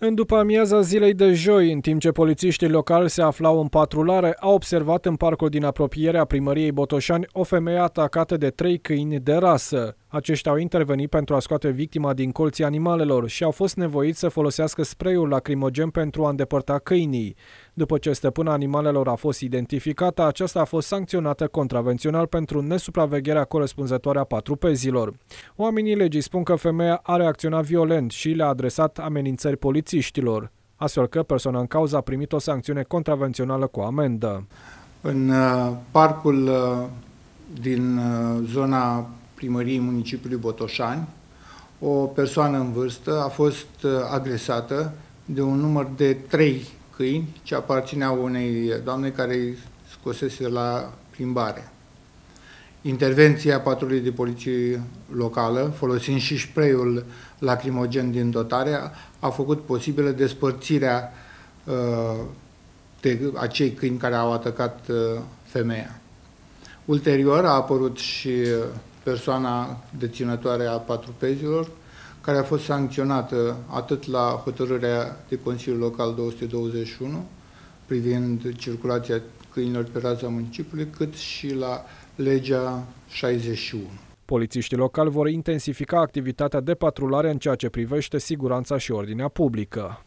În după amiaza zilei de joi, în timp ce polițiștii locali se aflau în patrulare, au observat în parcul din apropiere a primăriei Botoșani o femeie atacată de trei câini de rasă. Aceștia au intervenit pentru a scoate victima din colții animalelor și au fost nevoiți să folosească spray-ul lacrimogen pentru a îndepărta câinii. După ce stăpâna animalelor a fost identificată, aceasta a fost sancționată contravențional pentru nesupravegherea corespunzătoare a patru pezilor. Oamenii legii spun că femeia a reacționat violent și le-a adresat amenințări polițiștilor, astfel că persoana în cauză a primit o sancțiune contravențională cu amendă. În uh, parcul uh, din uh, zona primăriei municipiului Botoșani, o persoană în vârstă a fost uh, agresată de un număr de trei câini ce aparțineau unei doamne care îi scosese la plimbare. Intervenția patrulii de poliție locală, folosind și spray-ul lacrimogen din dotare, a făcut posibilă despărțirea uh, de acei câini care au atacat uh, femeia. Ulterior a apărut și persoana deținătoare a patru pezilor, care a fost sancționată atât la hotărârea de Consiliul Local 221 privind circulația câinilor pe raza municipiului, cât și la legea 61. Polițiștii locali vor intensifica activitatea de patrulare în ceea ce privește siguranța și ordinea publică.